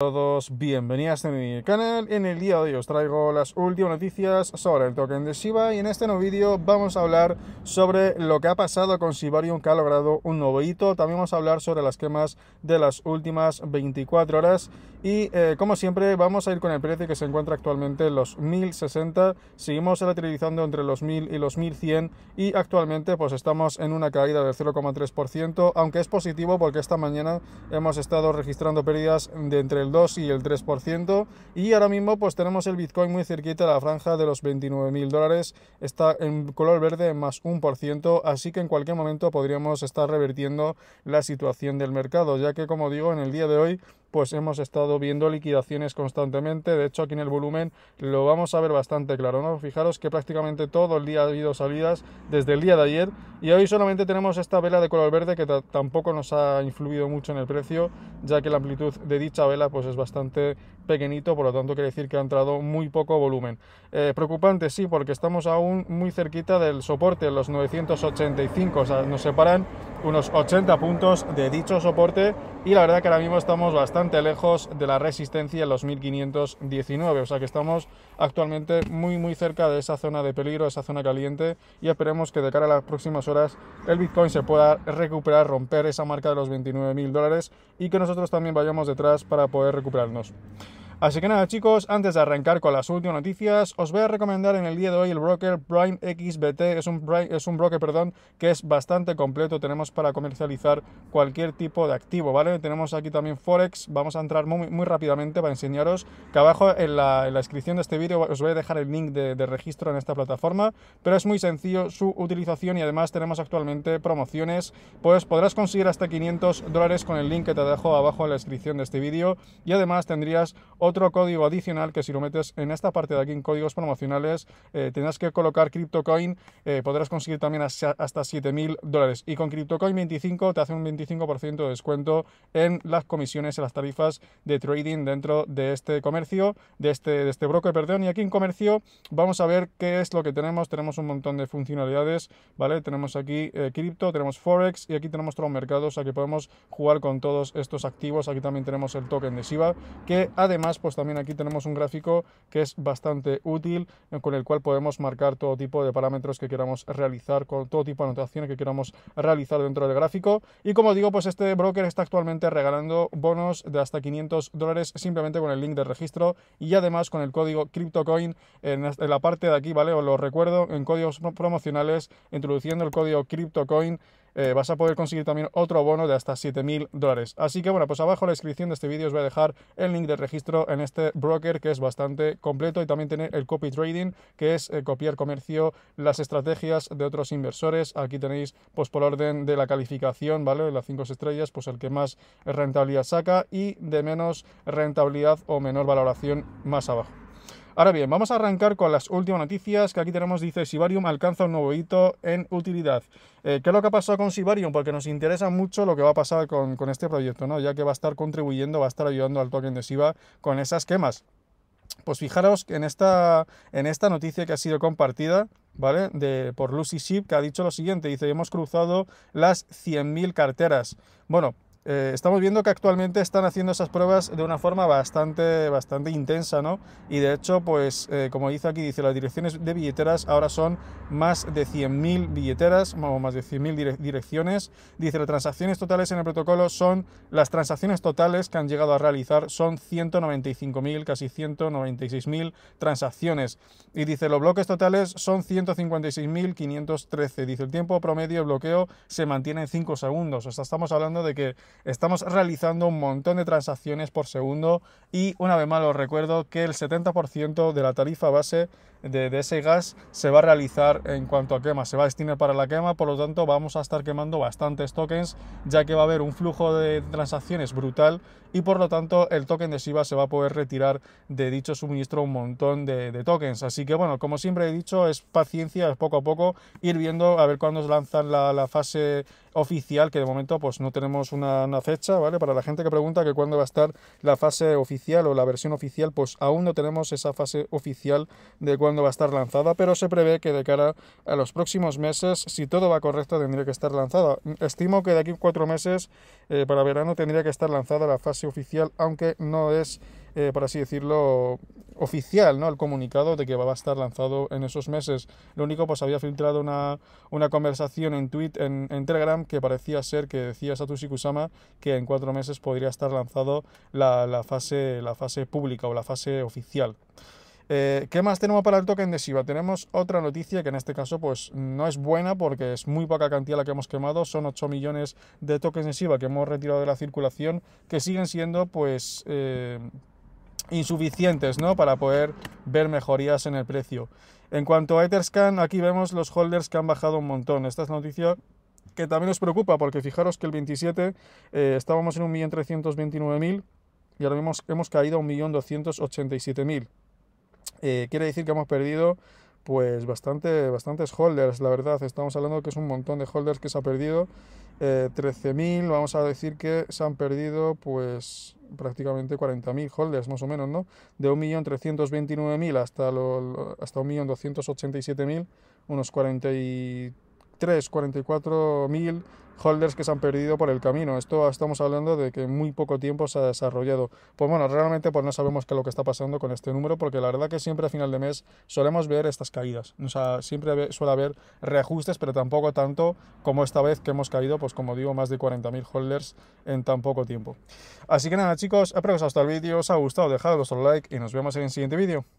todos, bienvenidos a mi canal. En el día de hoy os traigo las últimas noticias sobre el token de Shiba y en este nuevo vídeo vamos a hablar sobre lo que ha pasado con Shibarium que ha logrado un nuevo hito. También vamos a hablar sobre las quemas de las últimas 24 horas y eh, como siempre vamos a ir con el precio que se encuentra actualmente en los 1060. Seguimos lateralizando entre los 1000 y los 1100 y actualmente pues estamos en una caída del 0,3% aunque es positivo porque esta mañana hemos estado registrando pérdidas de entre el 2 y el 3%. Y ahora mismo pues tenemos el Bitcoin muy cerquita de la franja de los 29.000 dólares. Está en color verde más 1%, así que en cualquier momento podríamos estar revertiendo la situación del mercado, ya que como digo, en el día de hoy pues hemos estado viendo liquidaciones constantemente. De hecho, aquí en el volumen lo vamos a ver bastante claro, ¿no? Fijaros que prácticamente todo el día ha habido salidas desde el día de ayer y hoy solamente tenemos esta vela de color verde que tampoco nos ha influido mucho en el precio, ya que la amplitud de dicha vela pues es bastante pequeñito, por lo tanto quiere decir que ha entrado muy poco volumen. Eh, preocupante, sí, porque estamos aún muy cerquita del soporte, los 985, o sea, nos separan unos 80 puntos de dicho soporte y la verdad que ahora mismo estamos bastante lejos de la resistencia en los 1519, o sea que estamos actualmente muy muy cerca de esa zona de peligro, esa zona caliente y esperemos que de cara a las próximas horas el Bitcoin se pueda recuperar, romper esa marca de los 29 mil dólares y que nosotros también vayamos detrás para poder recuperarnos. Así que nada chicos, antes de arrancar con las últimas noticias, os voy a recomendar en el día de hoy el broker Prime XBT, es un, es un broker perdón, que es bastante completo, tenemos para comercializar cualquier tipo de activo, ¿vale? Tenemos aquí también Forex, vamos a entrar muy, muy rápidamente para enseñaros que abajo en la, descripción de este vídeo os voy a dejar el link de, registro en esta plataforma, pero es muy sencillo su utilización y además tenemos actualmente promociones, pues podrás conseguir hasta 500 dólares con el link que te dejo abajo en la descripción de este vídeo y además tendrías otro código adicional que si lo metes en esta parte de aquí en códigos promocionales, eh, tendrás que colocar CryptoCoin, eh, podrás conseguir también hasta, 7.000 dólares. Y con CryptoCoin 25 te hace un 25% de descuento en las comisiones, en las tarifas de trading dentro de este comercio, de este, de este broker, perdón. Y aquí en comercio vamos a ver qué es lo que tenemos. Tenemos un montón de funcionalidades, ¿vale? Tenemos aquí eh, cripto, tenemos Forex y aquí tenemos todos los mercados, Aquí podemos jugar con todos estos activos. Aquí también tenemos el token de SIBA, que además pues también aquí tenemos un gráfico que es bastante útil, eh, con el cual podemos marcar todo tipo de parámetros que queramos realizar, con todo tipo de anotaciones que queramos realizar dentro del gráfico. Y como digo, pues este broker está actualmente regalando bonos de hasta 500 dólares simplemente con el link de registro y además con el código CryptoCoin en la parte de aquí, ¿vale? Os lo recuerdo, en códigos promocionales, introduciendo el código CryptoCoin eh, vas a poder conseguir también otro bono de hasta 7.000 dólares. Así que bueno, pues abajo en la descripción de este vídeo os voy a dejar el link de registro en este broker que es bastante completo y también tiene el copy trading, que es eh, copiar comercio, las estrategias de otros inversores. Aquí tenéis pues por orden de la calificación, ¿vale? De las 5 estrellas, pues el que más rentabilidad saca y de menos rentabilidad o menor valoración más abajo. Ahora bien, vamos a arrancar con las últimas noticias que aquí tenemos. Dice, Sibarium alcanza un nuevo hito en utilidad. Eh, ¿Qué es lo que ha pasado con Sibarium? Porque nos interesa mucho lo que va a pasar con, este proyecto, ¿no? ya que va a estar contribuyendo, va a estar ayudando al token de Siba con esas quemas. Pues fijaros en esta, en esta noticia que ha sido compartida, ¿vale? De, por Lucy Ship, que ha dicho lo siguiente, dice, hemos cruzado las 100.000 carteras. Bueno, eh, estamos viendo que actualmente están haciendo esas pruebas de una forma bastante, bastante intensa, ¿no? Y de hecho, pues eh, como dice aquí, dice las direcciones de billeteras ahora son más de 100.000 billeteras, o más de 100.000 direcciones. Dice las transacciones totales en el protocolo son, las transacciones totales que han llegado a realizar son 195.000, casi 196.000 transacciones. Y dice los bloques totales son 156.513. Dice el tiempo promedio de bloqueo se mantiene en 5 segundos. O sea, estamos hablando de que Estamos realizando un montón de transacciones por segundo y una vez más os recuerdo que el 70% de la tarifa base de, ese gas se va a realizar en cuanto a quema, se va a destinar para la quema, por lo tanto vamos a estar quemando bastantes tokens ya que va a haber un flujo de transacciones brutal y por lo tanto el token de Shiba se va a poder retirar de dicho suministro un montón de, tokens. Así que bueno, como siempre he dicho, es paciencia, es poco a poco ir viendo a ver cuándo lanzan la, la fase oficial, que de momento pues no tenemos una, fecha, ¿vale? Para la gente que pregunta que cuándo va a estar la fase oficial o la versión oficial, pues aún no tenemos esa fase oficial de cuándo va a estar lanzada, pero se prevé que de cara a los próximos meses, si todo va correcto, tendría que estar lanzada. Estimo que de aquí cuatro meses, eh, para verano, tendría que estar lanzada la fase oficial, aunque no es eh, por así decirlo, oficial, ¿no? El comunicado de que va a estar lanzado en esos meses. Lo único, pues había filtrado una, conversación en Twitter, en, Telegram, que parecía ser que decía Satoshi Kusama que en cuatro meses podría estar lanzado la, fase, la fase pública o la fase oficial. Eh, ¿Qué más tenemos para el token de Shiba? Tenemos otra noticia que en este caso pues no es buena porque es muy poca cantidad la que hemos quemado, son 8 millones de tokens de Shiba que hemos retirado de la circulación que siguen siendo pues... Eh, insuficientes ¿no? para poder ver mejorías en el precio. En cuanto a Etherscan, aquí vemos los holders que han bajado un montón. Esta es noticia que también nos preocupa porque fijaros que el 27 eh, estábamos en 1.329.000 y ahora hemos, hemos caído a 1.287.000. mil. Eh, quiere decir que hemos perdido pues bastante, bastantes holders, la verdad, estamos hablando que es un montón de holders que se ha perdido, 13.000, eh, vamos a decir que se han perdido pues prácticamente 40.000 holders más o menos, ¿no? De 1.329.000 hasta, hasta 1.287.000, unos 43 y 44 mil holders que se han perdido por el camino. Esto estamos hablando de que muy poco tiempo se ha desarrollado. Pues bueno, realmente pues no sabemos qué es lo que está pasando con este número, porque la verdad que siempre a final de mes solemos ver estas caídas. O sea, siempre suele haber reajustes, pero tampoco tanto como esta vez que hemos caído, pues como digo, más de 40.000 holders en tan poco tiempo. Así que nada chicos, espero que os haya gustado el vídeo, os ha gustado, dejad un like y nos vemos en el siguiente vídeo.